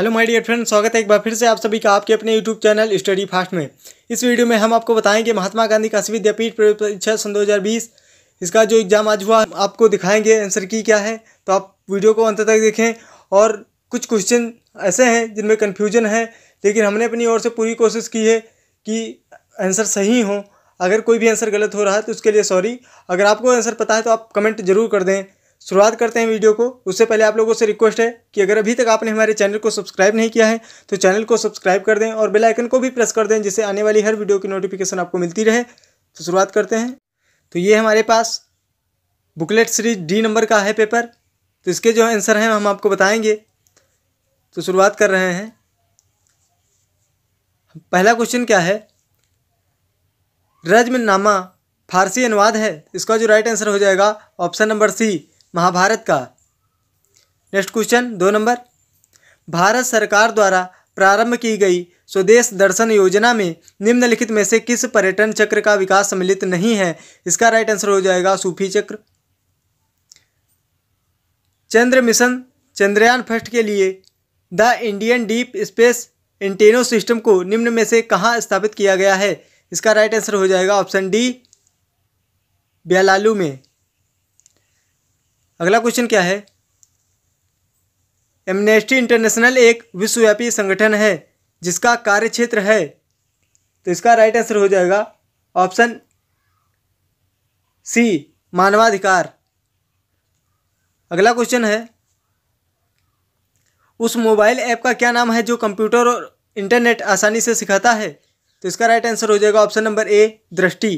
hello my dear friend स्वागत है एक बार फिर से आप सभी का आपके अपने यूट्यूब चैनल स्टडी फास्ट में इस वीडियो में हम आपको बताएंगे महात्मा गांधी काशी विद्यापीठ परीक्षा सन बीस इसका जो एग्ज़ाम आज हुआ आपको दिखाएंगे आंसर की क्या है तो आप वीडियो को अंत तक देखें और कुछ क्वेश्चन ऐसे हैं जिनमें कन्फ्यूजन है लेकिन हमने अपनी ओर से पूरी कोशिश की है कि आंसर सही हो अगर कोई भी आंसर गलत हो रहा है तो उसके लिए सॉरी अगर आपको आंसर पता है तो आप कमेंट जरूर कर दें शुरुआत करते हैं वीडियो को उससे पहले आप लोगों से रिक्वेस्ट है कि अगर अभी तक आपने हमारे चैनल को सब्सक्राइब नहीं किया है तो चैनल को सब्सक्राइब कर दें और बेल आइकन को भी प्रेस कर दें जिससे आने वाली हर वीडियो की नोटिफिकेशन आपको मिलती रहे तो शुरुआत करते हैं तो ये हमारे पास बुकलेट सीरीज डी नंबर का है पेपर तो इसके जो आंसर हैं हम आपको बताएंगे तो शुरुआत कर रहे हैं पहला क्वेश्चन क्या है रजमनामा नामा फारसी अनुवाद है इसका जो राइट आंसर हो जाएगा ऑप्शन नंबर सी महाभारत का नेक्स्ट क्वेश्चन दो नंबर भारत सरकार द्वारा प्रारंभ की गई स्वदेश दर्शन योजना में निम्नलिखित में से किस पर्यटन चक्र का विकास सम्मिलित नहीं है इसका राइट आंसर हो जाएगा सूफी चक्र चंद्र मिशन चंद्रयान फर्स्ट के लिए the Indian deep space antenna system को निम्न में से कहाँ स्थापित किया गया है इसका राइट आंसर हो जाएगा ऑप्शन डी बेलालू में अगला क्वेश्चन क्या है एमनेस्टी इंटरनेशनल एक विश्वव्यापी संगठन है जिसका कार्य क्षेत्र है तो इसका राइट आंसर हो जाएगा ऑप्शन सी मानवाधिकार अगला क्वेश्चन है उस मोबाइल ऐप का क्या नाम है जो कंप्यूटर और इंटरनेट आसानी से सिखाता है तो इसका राइट आंसर हो जाएगा ऑप्शन नंबर ए दृष्टि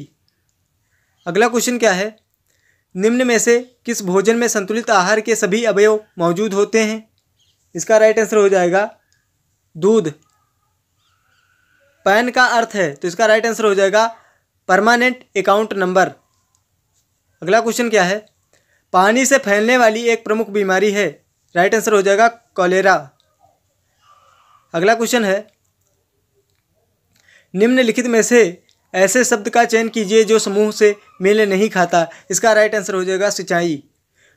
अगला क्वेश्चन क्या है निम्न में से किस भोजन में संतुलित आहार के सभी अवयव मौजूद होते हैं इसका राइट आंसर हो जाएगा दूध पैन का अर्थ है तो इसका राइट आंसर हो जाएगा परमानेंट अकाउंट नंबर अगला क्वेश्चन क्या है पानी से फैलने वाली एक प्रमुख बीमारी है राइट आंसर हो जाएगा कॉलेरा अगला क्वेश्चन है निम्नलिखित में से ऐसे शब्द का चयन कीजिए जो समूह से मेले नहीं खाता इसका राइट आंसर हो जाएगा सिंचाई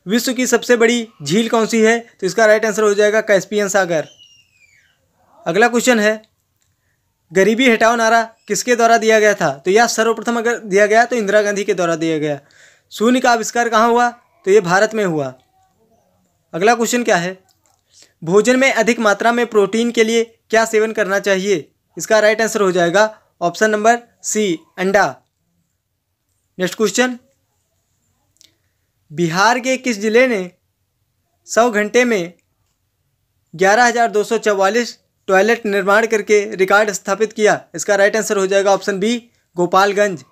विश्व की सबसे बड़ी झील कौन सी है तो इसका राइट आंसर हो जाएगा कैस्पियन सागर अगला क्वेश्चन है गरीबी हटाओ नारा किसके द्वारा दिया गया था तो यह सर्वप्रथम अगर दिया गया तो इंदिरा गांधी के द्वारा दिया गया शून्य का आविष्कार कहाँ हुआ तो ये भारत में हुआ अगला क्वेश्चन क्या है भोजन में अधिक मात्रा में प्रोटीन के लिए क्या सेवन करना चाहिए इसका राइट आंसर हो जाएगा ऑप्शन नंबर सी अंडा नेक्स्ट क्वेश्चन बिहार के किस जिले ने सौ घंटे में ग्यारह हज़ार दो सौ चवालीस टॉयलेट निर्माण करके रिकॉर्ड स्थापित किया इसका राइट आंसर हो जाएगा ऑप्शन बी गोपालगंज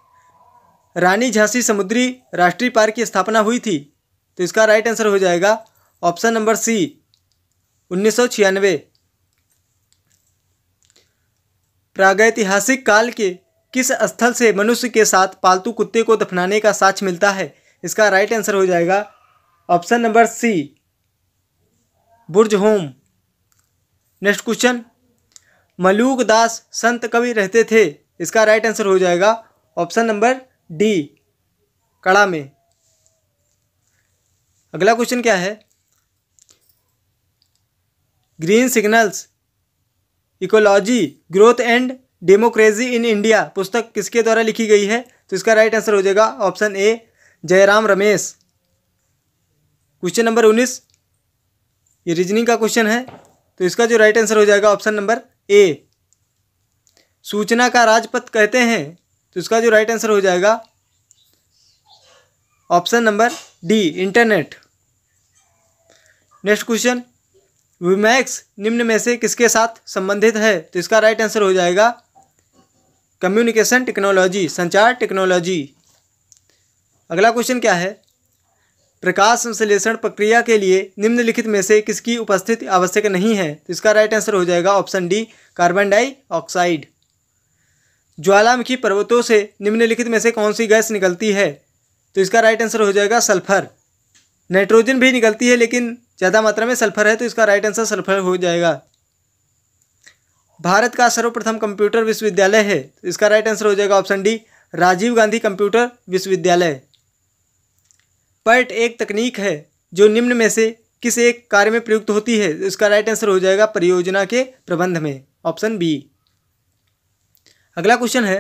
रानी झांसी समुद्री राष्ट्रीय पार्क की स्थापना हुई थी तो इसका राइट आंसर हो जाएगा ऑप्शन नंबर सी उन्नीस सौ प्रागैतिहासिक काल के किस स्थल से मनुष्य के साथ पालतू कुत्ते को दफनाने का साक्ष मिलता है इसका राइट आंसर हो जाएगा ऑप्शन नंबर सी बुर्ज होम नेक्स्ट क्वेश्चन मलूक दास संत कवि रहते थे इसका राइट आंसर हो जाएगा ऑप्शन नंबर डी कड़ा में अगला क्वेश्चन क्या है green signals ecology growth and democracy in India पुस्तक किसके द्वारा लिखी गई है तो इसका राइट आंसर हो जाएगा option A Jairam Ramesh question number उन्नीस ये रीजनिंग का क्वेश्चन है तो इसका जो राइट आंसर हो जाएगा ऑप्शन नंबर ए सूचना का राजपथ कहते हैं तो इसका जो राइट आंसर हो जाएगा option number D internet next question WiMAX निम्न में से किसके साथ संबंधित है तो इसका राइट आंसर हो जाएगा कम्युनिकेशन टेक्नोलॉजी संचार टेक्नोलॉजी अगला क्वेश्चन क्या है प्रकाश संश्लेषण प्रक्रिया के लिए निम्नलिखित में से किसकी उपस्थिति आवश्यक नहीं है तो इसका राइट आंसर हो जाएगा ऑप्शन डी कार्बन डाइऑक्साइड ज्वालामुखी पर्वतों से निम्नलिखित में से कौन सी गैस निकलती है तो इसका राइट आंसर हो जाएगा सल्फर नाइट्रोजन भी निकलती है लेकिन ज़्यादा मात्रा में सल्फर है तो इसका राइट आंसर सल्फर हो जाएगा भारत का सर्वप्रथम कंप्यूटर विश्वविद्यालय है तो इसका राइट आंसर हो जाएगा option D Rajiv Gandhi computer विश्वविद्यालय पर्ट एक तकनीक है जो निम्न में से किस एक कार्य में प्रयुक्त होती है तो इसका राइट आंसर हो जाएगा परियोजना के प्रबंध में ऑप्शन बी अगला क्वेश्चन है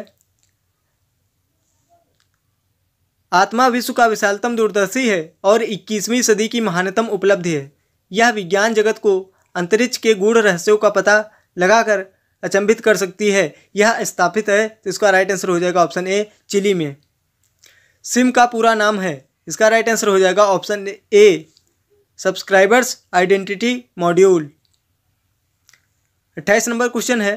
आत्मा विश्व का विशालतम दूरदर्शी है और 21वीं सदी की महानतम उपलब्धि है यह विज्ञान जगत को अंतरिक्ष के गूढ़ रहस्यों का पता लगाकर अचंभित कर सकती है यह स्थापित है तो इसका राइट आंसर हो जाएगा ऑप्शन ए चिली में सिम का पूरा नाम है इसका राइट आंसर हो जाएगा option A subscribers identity module अट्ठाईस नंबर क्वेश्चन है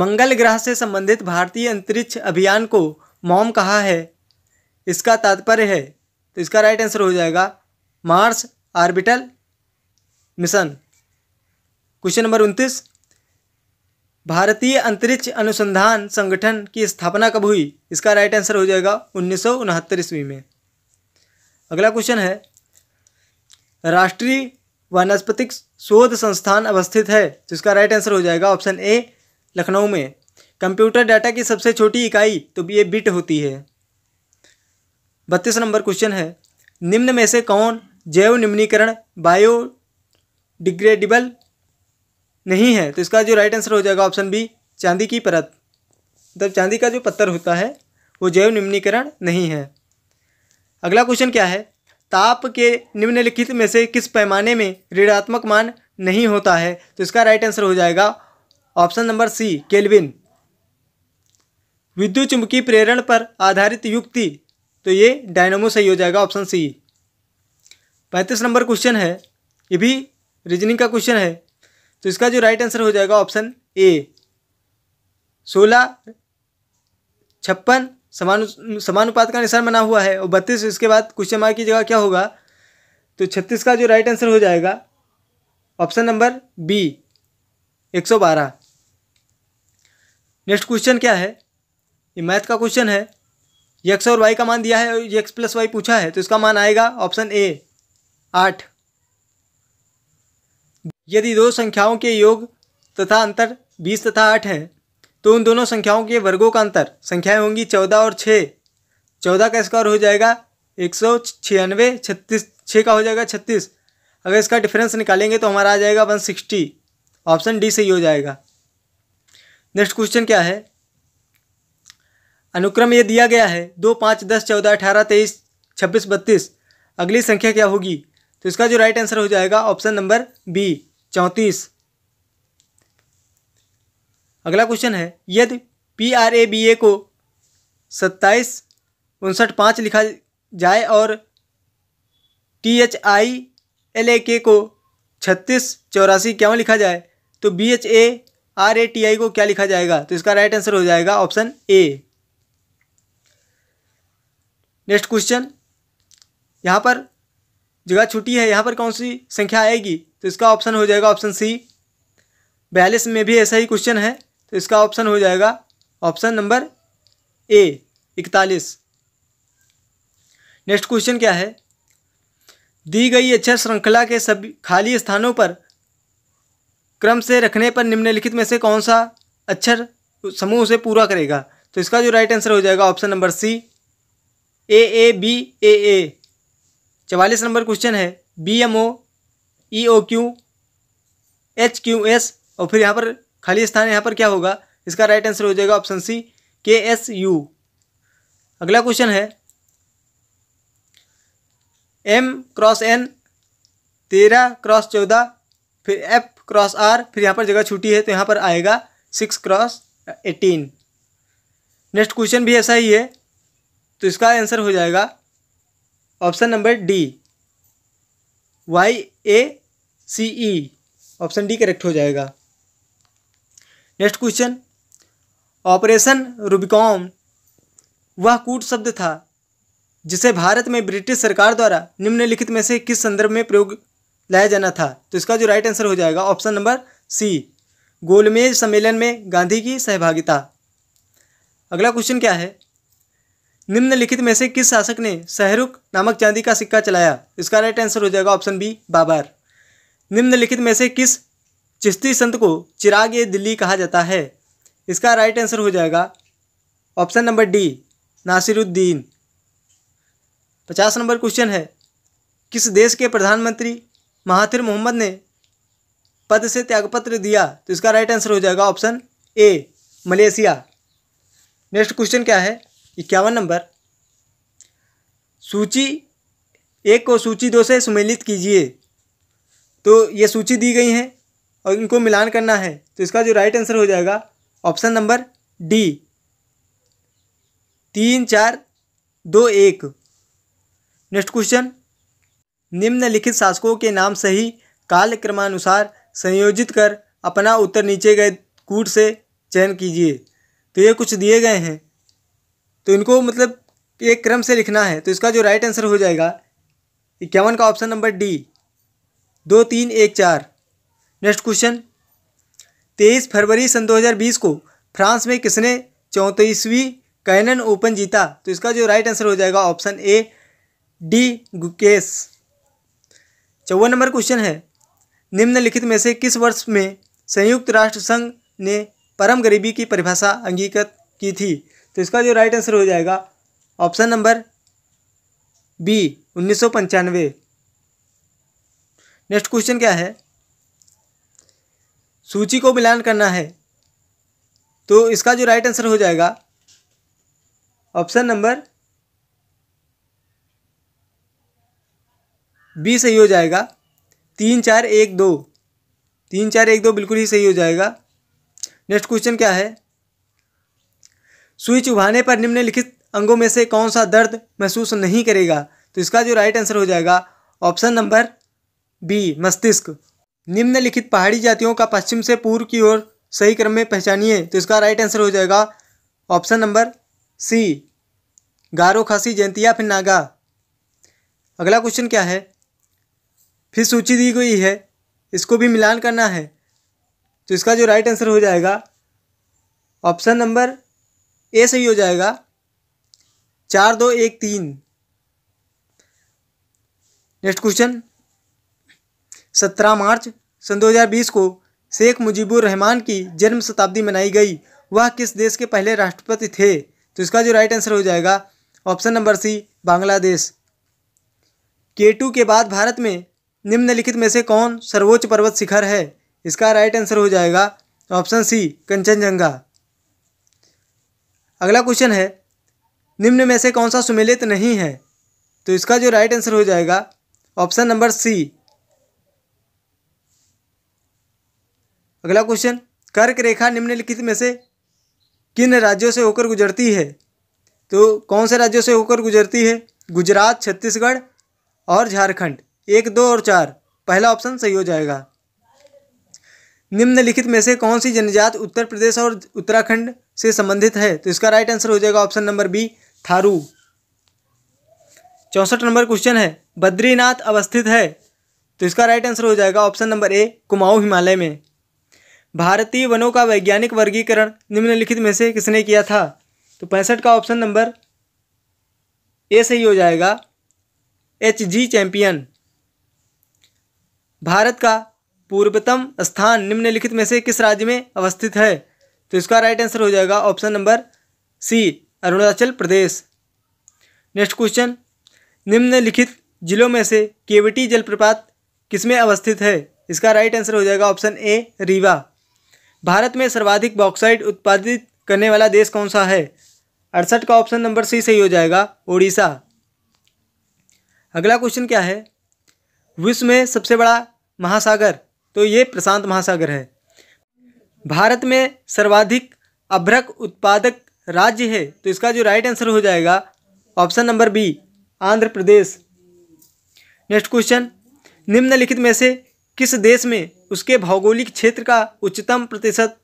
मंगल ग्रह से संबंधित भारतीय अंतरिक्ष अभियान को मॉम कहा है इसका तात्पर्य है तो इसका राइट आंसर हो जाएगा Mars orbital mission question number उनतीस भारतीय अंतरिक्ष अनुसंधान संगठन की स्थापना कब हुई इसका राइट आंसर हो जाएगा उन्नीस सौ ईस्वी में अगला क्वेश्चन है राष्ट्रीय वनस्पतिक शोध संस्थान अवस्थित है तो इसका राइट आंसर हो जाएगा ऑप्शन ए लखनऊ में कंप्यूटर डाटा की सबसे छोटी इकाई तो ये बिट होती है बत्तीस नंबर क्वेश्चन है निम्न में से कौन जैव निम्नीकरण बायो डिग्रेडेबल नहीं है तो इसका जो राइट आंसर हो जाएगा ऑप्शन बी चांदी की परत मतलब चांदी का जो पत्थर होता है वो जैव निम्नीकरण नहीं है अगला क्वेश्चन क्या है ताप के निम्नलिखित में से किस पैमाने में ऋणात्मक मान नहीं होता है तो इसका राइट आंसर हो जाएगा ऑप्शन नंबर सी केल्विन विद्युत चुंबकीय प्रेरण पर आधारित युक्ति तो ये डायनोमो सही हो जाएगा ऑप्शन सी पैंतीस नंबर क्वेश्चन है ये भी रीजनिंग का क्वेश्चन है तो इसका जो राइट आंसर हो जाएगा ऑप्शन ए सोलह छप्पन समानु समानुपात का निशान बना हुआ है और बत्तीस इसके बाद क्वेश्चन मार्क की जगह क्या होगा तो छत्तीस का जो राइट आंसर हो जाएगा ऑप्शन नंबर बी एक सौ बारह नेक्स्ट क्वेश्चन क्या है ये मैथ का क्वेश्चन है यक्स और वाई का मान दिया है और एक्स प्लस वाई पूछा है तो इसका मान आएगा ऑप्शन ए आठ यदि दो संख्याओं के योग तथा अंतर बीस तथा आठ हैं तो उन दोनों संख्याओं के वर्गों का अंतर संख्याएं होंगी चौदह और छः चौदह का स्क्वायर हो जाएगा एक सौ छियानवे छत्तीस छः का हो जाएगा छत्तीस अगर इसका डिफरेंस निकालेंगे तो हमारा आ जाएगा वन सिक्सटी ऑप्शन डी सही हो जाएगा नेक्स्ट क्वेश्चन क्या है अनुक्रम ये दिया गया है दो पाँच दस चौदह अठारह तेईस छब्बीस बत्तीस अगली संख्या क्या होगी तो इसका जो राइट आंसर हो जाएगा ऑप्शन नंबर बी चौंतीस अगला क्वेश्चन है यदि P R A B A को सत्ताईस उनसठ पाँच लिखा जाए और T H I L A के को छत्तीस चौरासी क्यों लिखा जाए तो B H A R A T I को क्या लिखा जाएगा तो इसका राइट आंसर हो जाएगा ऑप्शन ए नेक्स्ट क्वेश्चन यहाँ पर जगह छुट्टी है यहाँ पर कौन सी संख्या आएगी तो इसका ऑप्शन हो जाएगा ऑप्शन सी बयालीस में भी ऐसा ही क्वेश्चन है तो इसका ऑप्शन हो जाएगा ऑप्शन नंबर ए इकतालीस नेक्स्ट क्वेश्चन क्या है दी गई अक्षर श्रृंखला के सभी खाली स्थानों पर क्रम से रखने पर निम्नलिखित में से कौन सा अक्षर समूह से पूरा करेगा तो इसका जो राइट आंसर हो जाएगा option number C A A B A A चवालीस नंबर क्वेश्चन है B M O E O Q H Q S और फिर यहाँ पर खाली स्थान यहाँ पर क्या होगा इसका राइट आंसर हो जाएगा option C K S U अगला क्वेश्चन है एम क्रॉस एन तेरह क्रॉस चौदह फिर एफ क्रॉस आर फिर यहाँ पर जगह छूटी है तो यहाँ पर आएगा six cross eighteen next question भी ऐसा ही है तो इसका आंसर हो जाएगा option number D Y A C E option D correct हो जाएगा नेक्स्ट क्वेश्चन ऑपरेशन रुबिकॉम वह कूट शब्द था जिसे भारत में ब्रिटिश सरकार द्वारा निम्नलिखित में से किस संदर्भ में प्रयोग लाया जाना था तो इसका जो राइट आंसर हो जाएगा ऑप्शन नंबर सी गोलमेज सम्मेलन में गांधी की सहभागिता अगला क्वेश्चन क्या है निम्नलिखित में से किस शासक ने शहरुख नामक चांदी का सिक्का चलाया इसका राइट आंसर हो जाएगा ऑप्शन बी बाबर निम्नलिखित में से किस चिश्ती संत को चिराग ए दिल्ली कहा जाता है इसका राइट आंसर हो जाएगा ऑप्शन नंबर डी नासिरुद्दीन पचास नंबर क्वेश्चन है किस देश के प्रधानमंत्री महाथिर मोहम्मद ने पद से त्यागपत्र दिया तो इसका राइट आंसर हो जाएगा option A Malaysia next question क्या है इक्यावन नंबर सूची एक को सूची दो से सुमेलित कीजिए तो ये सूची दी गई है और इनको मिलान करना है तो इसका जो राइट आंसर हो जाएगा ऑप्शन नंबर डी तीन चार दो एक नेक्स्ट क्वेश्चन निम्नलिखित शासकों के नाम सही क्रमानुसार संयोजित कर अपना उत्तर नीचे गए कूट से चयन कीजिए तो ये कुछ दिए गए हैं तो इनको मतलब एक क्रम से लिखना है तो इसका जो राइट आंसर हो जाएगा इक्यावन का ऑप्शन नंबर डी दो तीन एक चार नेक्स्ट क्वेश्चन तेईस फरवरी सन 2020 को फ्रांस में किसने चौंतीसवीं कैनन ओपन जीता तो इसका जो राइट आंसर हो जाएगा ऑप्शन ए डी गुकेस चौवन नंबर क्वेश्चन है निम्नलिखित में से किस वर्ष में संयुक्त राष्ट्र संघ ने परम गरीबी की परिभाषा अंगीकृत की थी तो इसका जो राइट आंसर हो जाएगा ऑप्शन नंबर बी उन्नीस नेक्स्ट क्वेश्चन क्या है सूची को मिलान करना है तो इसका जो राइट आंसर हो जाएगा ऑप्शन नंबर बी सही हो जाएगा तीन चार एक दो तीन चार एक दो बिल्कुल ही सही हो जाएगा नेक्स्ट क्वेश्चन क्या है सुई चुभाने पर निम्नलिखित अंगों में से कौन सा दर्द महसूस नहीं करेगा तो इसका जो राइट आंसर हो जाएगा ऑप्शन नंबर बी मस्तिष्क निम्नलिखित पहाड़ी जातियों का पश्चिम से पूर्व की ओर सही क्रम में पहचानिए तो इसका राइट आंसर हो जाएगा ऑप्शन नंबर सी गारो खासी जयंतिया फिर नागा अगला क्वेश्चन क्या है फिर सूची दी गई है इसको भी मिलान करना है तो इसका जो राइट आंसर हो जाएगा ऑप्शन नंबर ए सही हो जाएगा चार दो एक तीन नेक्स्ट क्वेश्चन सत्रह मार्च सन 2020 को शेख मुजीबुर रहमान की जन्म शताब्दी मनाई गई वह किस देश के पहले राष्ट्रपति थे तो इसका जो राइट आंसर हो जाएगा ऑप्शन नंबर सी बांग्लादेश के टू के बाद भारत में निम्नलिखित में से कौन सर्वोच्च पर्वत शिखर है इसका राइट आंसर हो जाएगा ऑप्शन सी कंचनजंगा अगला क्वेश्चन है निम्न में से कौन सा सुमेलित नहीं है तो इसका जो राइट आंसर हो जाएगा ऑप्शन नंबर सी अगला क्वेश्चन कर्क रेखा निम्नलिखित में से किन राज्यों से होकर गुजरती है तो कौन से राज्यों से होकर गुजरती है गुजरात छत्तीसगढ़ और झारखंड एक दो और चार पहला ऑप्शन सही हो जाएगा निम्नलिखित में से कौन सी जनजात उत्तर प्रदेश और उत्तराखंड से संबंधित है तो इसका राइट आंसर हो जाएगा ऑप्शन नंबर बी थारू चौंसठ नंबर क्वेश्चन है बद्रीनाथ अवस्थित है तो इसका राइट आंसर हो जाएगा option number A Kumaon Himalaya में भारतीय वनों का वैज्ञानिक वर्गीकरण निम्नलिखित में से किसने किया था तो पैंसठ का ऑप्शन नंबर ए सही हो जाएगा एच जी चैम्पियन भारत का पूर्वतम स्थान निम्नलिखित में से किस राज्य में अवस्थित है तो इसका राइट आंसर हो जाएगा option number C Arunachal Pradesh next question निम्नलिखित जिलों में से केवटी जलप्रपात किसमें अवस्थित है इसका राइट आंसर हो जाएगा ऑप्शन ए रीवा भारत में सर्वाधिक बॉक्साइड उत्पादित करने वाला देश कौन सा है अड़सठ का ऑप्शन नंबर सी सही हो जाएगा ओडिशा अगला क्वेश्चन क्या है विश्व में सबसे बड़ा महासागर तो ये प्रशांत महासागर है भारत में सर्वाधिक अभ्रक उत्पादक राज्य है तो इसका जो राइट आंसर हो जाएगा option number B Andhra Pradesh next question निम्नलिखित में से किस देश में उसके भौगोलिक क्षेत्र का उच्चतम प्रतिशत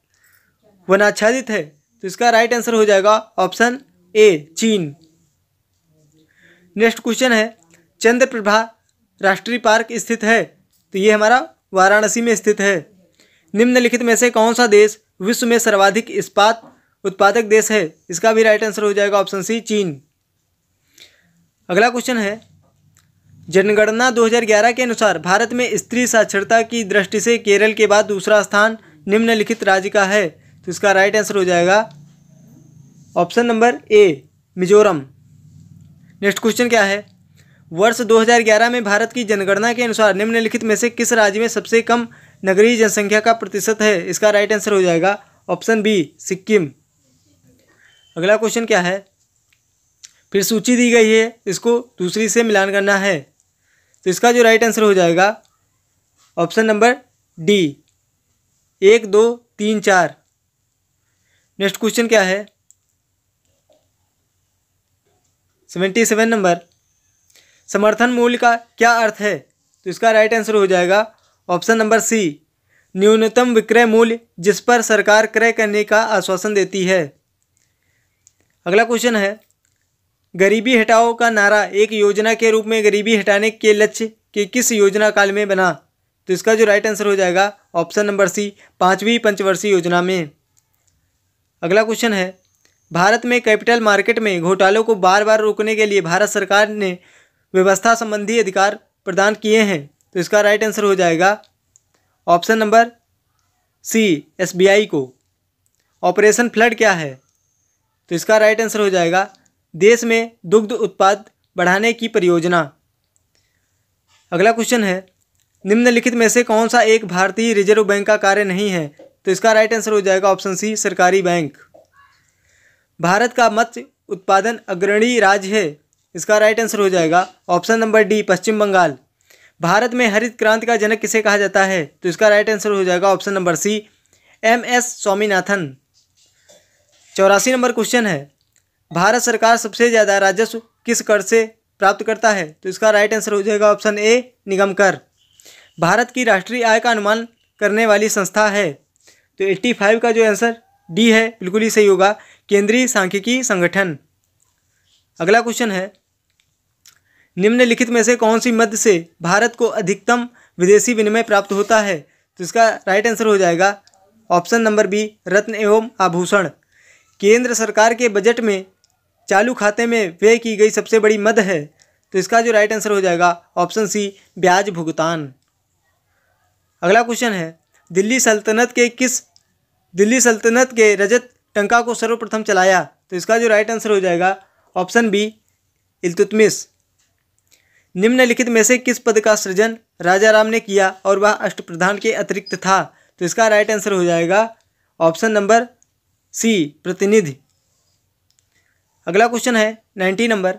वनाच्छादित है तो इसका राइट आंसर हो जाएगा ऑप्शन ए चीन नेक्स्ट क्वेश्चन है चंद्रप्रभा राष्ट्रीय पार्क स्थित है तो ये हमारा वाराणसी में स्थित है निम्नलिखित में से कौन सा देश विश्व में सर्वाधिक इस्पात उत्पादक देश है इसका भी राइट आंसर हो जाएगा ऑप्शन सी चीन अगला क्वेश्चन है जनगणना 2011 के अनुसार भारत में स्त्री साक्षरता की दृष्टि से केरल के बाद दूसरा स्थान निम्नलिखित राज्य का है तो इसका राइट आंसर हो जाएगा option number A Mizoram next question क्या है वर्ष 2011 में भारत की जनगणना के अनुसार निम्नलिखित में से किस राज्य में सबसे कम नगरीय जनसंख्या का प्रतिशत है इसका राइट आंसर हो जाएगा ऑप्शन बी सिक्किम अगला क्वेश्चन क्या है फिर सूची दी गई है इसको दूसरी से मिलान करना है तो इसका जो राइट आंसर हो जाएगा ऑप्शन नंबर डी एक दो तीन चार नेक्स्ट क्वेश्चन क्या है सेवेंटी सेवन नंबर समर्थन मूल्य का क्या अर्थ है तो इसका राइट आंसर हो जाएगा ऑप्शन नंबर सी न्यूनतम विक्रय मूल्य जिस पर सरकार क्रय करने का आश्वासन देती है अगला क्वेश्चन है गरीबी हटाओ का नारा एक योजना के रूप में गरीबी हटाने के लक्ष्य के किस योजना काल में बना तो इसका जो राइट आंसर हो जाएगा ऑप्शन नंबर सी पाँचवीं पंचवर्षीय योजना में अगला क्वेश्चन है भारत में कैपिटल मार्केट में घोटालों को बार बार रोकने के लिए भारत सरकार ने व्यवस्था संबंधी अधिकार प्रदान किए हैं तो इसका राइट आंसर हो जाएगा ऑप्शन नंबर सी एसबीआई को ऑपरेशन फ्लड क्या है तो इसका राइट आंसर हो जाएगा देश में दुग्ध उत्पाद बढ़ाने की परियोजना अगला क्वेश्चन है निम्नलिखित में से कौन सा एक भारतीय रिजर्व बैंक का कार्य नहीं है तो इसका राइट आंसर हो जाएगा ऑप्शन सी सरकारी बैंक भारत का मत्स्य उत्पादन अग्रणी राज्य है इसका राइट आंसर हो जाएगा option number D Paschim Bengal Bharat में हरित क्रांति का जनक किसे कहा जाता है तो इसका राइट आंसर हो जाएगा option number C M S Swaminathan चौरासी नंबर क्वेश्चन है भारत सरकार सबसे ज़्यादा राजस्व किस कर से प्राप्त करता है तो इसका राइट आंसर हो जाएगा ऑप्शन ए निगम कर भारत की राष्ट्रीय आय का अनुमान करने वाली संस्था है तो 85 का जो आंसर डी है बिल्कुल ही सही होगा केंद्रीय सांख्यिकी संगठन अगला क्वेश्चन है निम्नलिखित में से कौन सी मद से भारत को अधिकतम विदेशी विनिमय प्राप्त होता है तो इसका राइट आंसर हो जाएगा ऑप्शन नंबर बी रत्न एवं आभूषण केंद्र सरकार के बजट में चालू खाते में व्यय की गई सबसे बड़ी मद है तो इसका जो राइट आंसर हो जाएगा ऑप्शन सी ब्याज भुगतान अगला क्वेश्चन है दिल्ली सल्तनत के किस दिल्ली सल्तनत के रजत टंका को सर्वप्रथम चलाया तो इसका जो राइट आंसर हो जाएगा ऑप्शन बी इलतुतमिस निम्नलिखित में से किस पद का सृजन राजा राम ने किया और वह अष्टप्रधान के अतिरिक्त था तो इसका राइट आंसर हो जाएगा ऑप्शन नंबर सी प्रतिनिधि अगला क्वेश्चन है नाइन्टी नंबर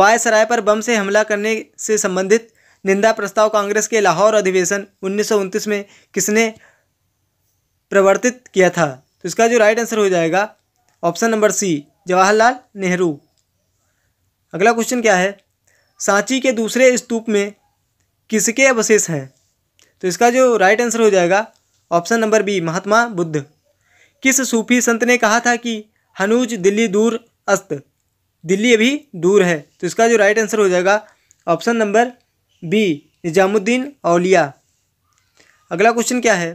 वायसराय पर बम से हमला करने से संबंधित निंदा प्रस्ताव कांग्रेस के लाहौर अधिवेशन उन्नीस में किसने प्रवर्तित किया था तो इसका जो राइट आंसर हो जाएगा option number C Jawaharlal Nehru अगला क्वेश्चन क्या है सांची के दूसरे स्तूप में किसके अवशेष हैं तो इसका जो राइट आंसर हो जाएगा option number B Mahatma Buddha किस सूफी संत ने कहा था कि हनूज दिल्ली दूर अस्त दिल्ली अभी दूर है तो इसका जो राइट आंसर हो जाएगा option number B Nizamuddin Auliya अगला क्वेश्चन क्या है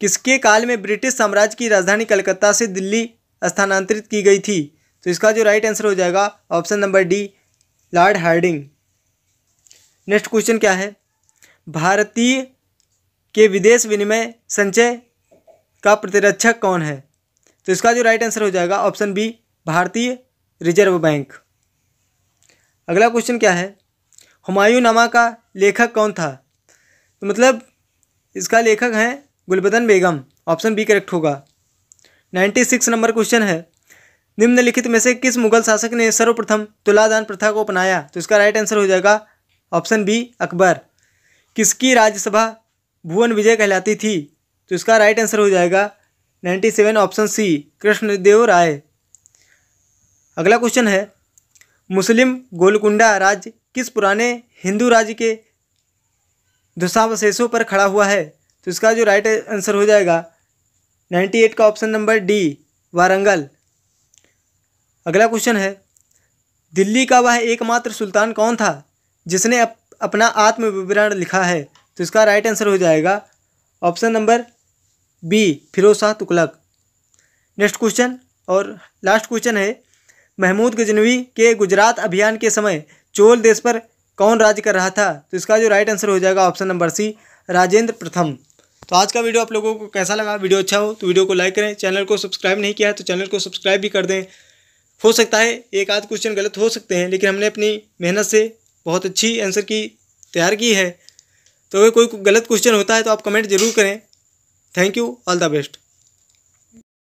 किसके काल में ब्रिटिश साम्राज्य की राजधानी कलकत्ता से दिल्ली स्थानांतरित की गई थी तो इसका जो राइट आंसर हो जाएगा option number D lord Hardinge next question क्या है भारतीय के विदेश विनिमय संचय का प्रतिरक्षक कौन है तो इसका जो राइट आंसर हो जाएगा ऑप्शन बी भारतीय रिजर्व बैंक अगला क्वेश्चन क्या है हुमायूं नामा का लेखक कौन था तो मतलब इसका लेखक हैं Gulbadan Begum option B correct होगा नाइन्टी सिक्स नंबर क्वेश्चन है निम्नलिखित में से किस मुगल शासक ने सर्वप्रथम तुलादान प्रथा को अपनाया तो इसका राइट आंसर हो जाएगा ऑप्शन बी अकबर किसकी राज्यसभा भुवन विजय कहलाती थी तो इसका राइट आंसर हो जाएगा ninety seven option C Krishnadeva Raya अगला क्वेश्चन है मुस्लिम गोलकुंडा राज्य किस पुराने हिंदू राज्य के दुशावशेषों पर खड़ा हुआ है तो इसका जो राइट आंसर हो जाएगा नाइन्टी एट का ऑप्शन नंबर डी वारंगल अगला क्वेश्चन है दिल्ली का वह एकमात्र सुल्तान कौन था जिसने अप, अपना आत्मविवरण लिखा है तो इसका राइट आंसर हो जाएगा option number B Firoz Shah Tughlaq next question और लास्ट क्वेश्चन है महमूद गजनवी के गुजरात अभियान के समय चोल देश पर कौन राज्य कर रहा था तो इसका जो राइट आंसर हो जाएगा ऑप्शन नंबर सी राजेंद्र प्रथम तो आज का वीडियो आप लोगों को कैसा लगा वीडियो अच्छा हो तो वीडियो को लाइक करें चैनल को सब्सक्राइब नहीं किया है तो चैनल को सब्सक्राइब भी कर दें हो सकता है एक आध क्वेश्चन गलत हो सकते हैं लेकिन हमने अपनी मेहनत से बहुत अच्छी आंसर की तैयार की है तो अगर कोई गलत क्वेश्चन होता है तो आप कमेंट जरूर करें thank you all the best